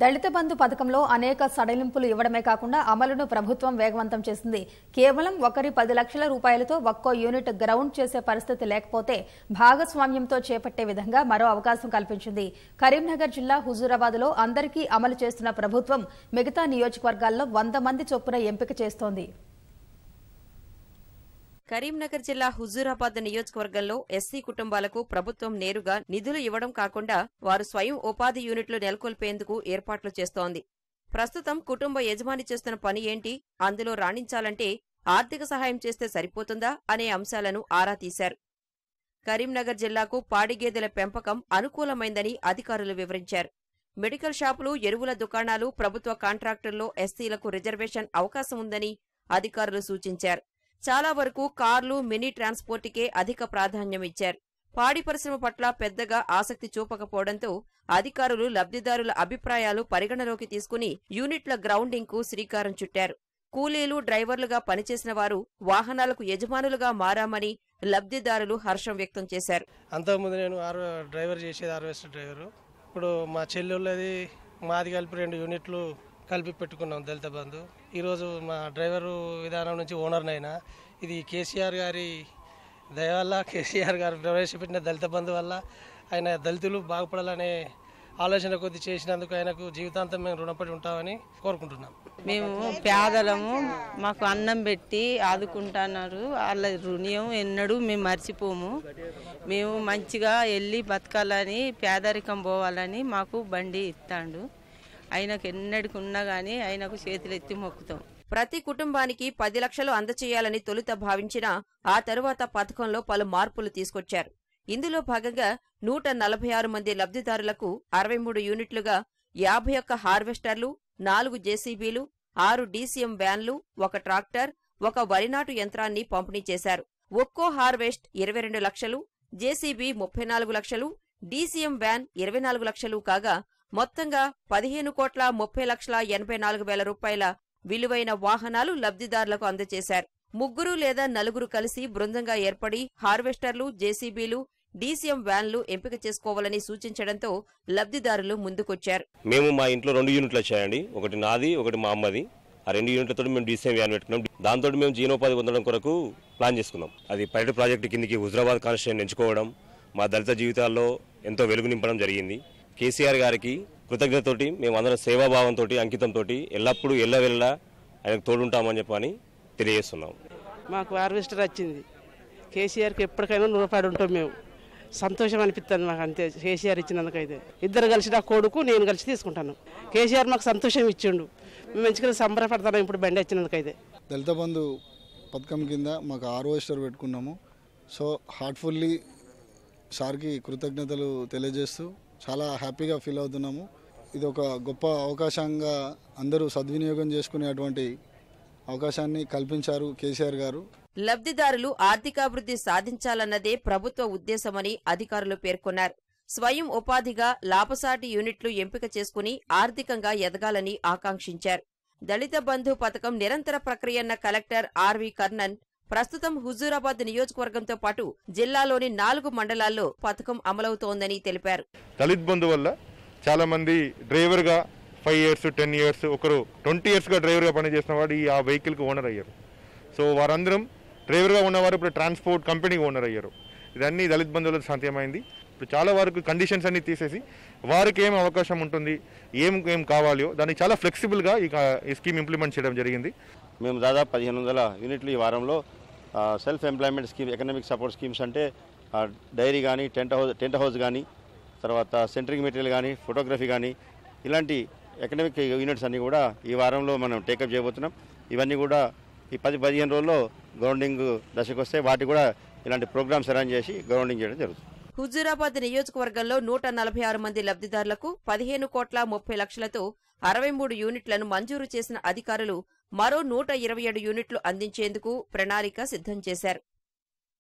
దళిత బంధు పథకంలో అనేక సడలింపులు ఇవ్వడమే కాకుండా అమలును ప్రభుత్వం వేగవంతం చేసింది కేవలం ఒకరి పది లక్షల రూపాయలతో ఒక్కో యూనిట్ గ్రౌండ్ చేసే పరిస్థితి లేకపోతే భాగస్వామ్యంతో చేపట్టే విధంగా మరో అవకాశం కల్పించింది కరీంనగర్ జిల్లా లో అందరికీ అమలు చేస్తున్న ప్రభుత్వం మిగతా నియోజకవర్గాల్లో వంద మంది చొప్పున ఎంపిక చేస్తోంది కరీంనగర్ జిల్లా హుజూరాబాద్ నియోజకవర్గంలో ఎస్సీ కుటుంబాలకు ప్రభుత్వం నేరుగా నిధులు ఇవ్వడం కాకుండా వారు స్వయం ఉపాధి యూనిట్లు నెలకొల్పేందుకు ఏర్పాట్లు చేస్తోంది ప్రస్తుతం కుటుంబ యజమాని చేస్తున్న పని ఏంటి అందులో రాణించాలంటే ఆర్థిక సహాయం చేస్తే సరిపోతుందా అనే అంశాలను ఆరా తీశారు కరీంనగర్ జిల్లాకు పాడిగేదెల పెంపకం అనుకూలమైందని అధికారులు వివరించారు మెడికల్ షాపులు ఎరువుల దుకాణాలు ప్రభుత్వ కాంట్రాక్టుల్లో ఎస్సీలకు రిజర్వేషన్ అవకాశం ఉందని అధికారులు సూచించారు చాలా వరకు కార్లు మినీ ట్రాన్స్పోర్ట్కే అధిక ప్రాధాన్యం ఇచ్చారు పాడి పరిశ్రమ పట్ల పెద్దగా ఆసక్తి చూపకపోవడంతో అధికారులు లబ్దిదారుల అభిప్రాయాలు పరిగణలోకి తీసుకుని యూనిట్ల గ్రౌండింగ్కు శ్రీకారం చుట్టారు కూలీలు డ్రైవర్లుగా పనిచేసిన వారు వాహనాలకు యజమానులుగా మారామని లబ్దిదారులు హర్షం వ్యక్తం చేశారు అంతకుముందు నేను డ్రైవర్ చేసేది ఆర్వేస్టర్ డ్రైవర్ ఇప్పుడు మా చెల్లెళ్ళది మాది కలిపి రెండు యూనిట్లు కలిపి పెట్టుకున్నాం దళిత బంధు ఈరోజు మా డ్రైవరు విధానం నుంచి ఓనర్నైనా ఇది కేసీఆర్ గారి దయ వల్ల కేసీఆర్ గారు ప్రవేశపెట్టిన దళిత బంధు వల్ల ఆయన దళితులు బాగుపడాలనే ఆలోచన కొద్ది చేసినందుకు ఆయనకు జీవితాంతం మేము రుణపడి ఉంటామని కోరుకుంటున్నాం మేము పేదలము మాకు అన్నం పెట్టి ఆదుకుంటున్నారు వాళ్ళ రుణ్యం ఎన్నడూ మేము మర్చిపోము మేము మంచిగా వెళ్ళి బతకాలని పేదరికం పోవాలని మాకు బండి ఇస్తాడు ఆయనకు ఎన్నడికి ఉన్నా కానీ ఆయనకు చేతులు ఎత్తి మొక్కుతాం ప్రతి కుటుంబానికి పది లక్షలు అందచేయాలని తొలుత భావించిన ఆ తరువాత పథకంలో పలు మార్పులు తీసుకొచ్చారు ఇందులో భాగంగా నూట నలభై ఆరు మంది లబ్ధిదారులకు అరవై మూడు యూనిట్లుగా యాభై ఒక్క హార్వెస్టర్లు నాలుగు జేసీబీలు ఆరు డీసీఎం వ్యాన్లు ఒక ట్రాక్టర్ ఒక వరినాటు యంత్రాన్ని పంపిణీ చేశారు ఒక్కో హార్వెస్ట్ ఇరవై రెండు లక్షలు జేసీబీ ముప్పై నాలుగు లక్షలు డీసీఎం వ్యాన్ ఇరవై నాలుగు లక్షలు కాగా మొత్తంగా పదిహేను కోట్ల ముప్పై లక్షల ఎనభై నాలుగు వేల రూపాయల విలువైన వాహనాలు లబ్దిదారులకు అందజేశారు ముగ్గురు లేదా నలుగురు కలిసి బృందంగా ఏర్పడి హార్వెస్టర్లు జేసీబీలు డీసీఎం వ్యాన్లు ఎంపిక చేసుకోవాలని సూచించడంతో లబ్దిదారులు ముందుకొచ్చారు మేము మా ఇంట్లో రెండు యూనిట్లు వచ్చాయండి ఒకటి నాది ఒకటి మా అమ్మది ఆ రెండు యూనిట్లతో మేము డీసీఎం వ్యాన్ పెట్టుకున్నాం దాంతో మేము జీవనోపాధి పొందడం కొరకు ప్లాన్ చేసుకున్నాం అది పైలట్ ప్రాజెక్టు కిందికి హుజరాబాద్ కాన్స్టిట్యూషన్ ఎంచుకోవడం మా దళిత జీవితాల్లో ఎంతో వెలుగు నింపడం జరిగింది కేసీఆర్ గారికి కృతజ్ఞతతోటి మేము అందరం సేవాభావంతో అంకితంతో ఎల్లప్పుడూ వెళ్ళ ఆయనకు తోడుంటామని చెప్పని తెలియజేస్తున్నాం మాకు హార్వెస్టర్ వచ్చింది కేసీఆర్కి ఎప్పటికైనా నూరపాడు ఉంటాం మేము సంతోషం అనిపిస్తుంది మాకు అంతే కేసీఆర్ ఇచ్చినందుకైతే ఇద్దరు కలిసి నా కొడుకు నేను కలిసి తీసుకుంటాను కేసీఆర్ మాకు సంతోషం ఇచ్చిండు మేము మంచిగా సంబరపడతాను ఇప్పుడు బండి వచ్చినందుకైతే దళిత బంధు పథకం కింద మాకు హార్వెస్టర్ పెట్టుకున్నాము సో హార్ట్ఫుల్లీ సార్కి కృతజ్ఞతలు తెలియజేస్తూ చాలా హ్యాపీగా ఫీల్ అవుతున్నాము ఇది ఒక గొప్ప అవకాశంగా అందరూ సద్వినియోగం చేసుకునేటువంటి అవకాశాన్ని కల్పించారు కేసీఆర్ గారు లబ్ధిదారులు ఆర్థికాభివృద్ధి సాధించాలన్నదే ప్రభుత్వ ఉద్దేశమని అధికారులు పేర్కొన్నారు స్వయం ఉపాధిగా లాభసాటి యూనిట్లు ఎంపిక చేసుకుని ఆర్థికంగా ఎదగాలని ఆకాంక్షించారు దళిత బంధు పథకం నిరంతర ప్రక్రియన్న కలెక్టర్ ఆర్వి కర్ణన్ ప్రస్తుతం హుజూరాబాద్ నియోజకవర్గంతో పాటు జిల్లాలోని నాలుగు మండలాల్లో పథకం అమలవుతోందని తెలిపారు దళిత్ బంధు వల్ల చాలా మంది డ్రైవర్ గా ఫైవ్ ఇయర్స్ టెన్ ఇయర్స్ ఒకరు ట్వంటీ ఇయర్స్గా డ్రైవర్గా పనిచేసిన వాడు ఆ వెహికల్కి ఓనర్ అయ్యారు సో వారందరం డ్రైవర్గా ఉన్నవారు ఇప్పుడు ట్రాన్స్పోర్ట్ కంపెనీకి ఓనర్ అయ్యారు ఇదన్నీ దళిత్ బంధువులకు సాధ్యమైంది ఇప్పుడు చాలా వరకు కండిషన్స్ అన్ని తీసేసి వారికి ఏం అవకాశం ఉంటుంది ఏం ఏం కావాలో దానికి చాలా ఫ్లెక్సిబుల్గా ఈ స్కీమ్ ఇంప్లిమెంట్ చేయడం జరిగింది మేము దాదాపు పదిహేను వందల యూనిట్లు ఈ వారంలో self employment scheme economic support schemes అంటే డైరీ కానీ టెంట్ హౌస్ టెంట్ హౌస్ కానీ తర్వాత సెంటరింగ్ మెటీరియల్ కానీ ఫోటోగ్రఫీ కానీ ఇలాంటి ఎకనామిక్ యూనిట్స్ అన్నీ కూడా ఈ వారంలో మనం టేకప్ చేయబోతున్నాం ఇవన్నీ కూడా ఈ పది పదిహేను రోజుల్లో గ్రౌండింగ్ దశకు వస్తే వాటి కూడా ఇలాంటి ప్రోగ్రామ్స్ అరేంజ్ చేసి గ్రౌండింగ్ చేయడం జరుగుతుంది హుజూరాబాద్ నియోజకవర్గంలో నూట నలభై ఆరు మంది లబ్దిదారులకు పదిహేను కోట్ల ముప్పై లక్షలతో అరవై మూడు యూనిట్లను మంజూరు చేసిన అధికారులు మరో నూట ఇరవై ఏడు యూనిట్లు అందించేందుకు ప్రణాళిక సిద్ధం చేశారు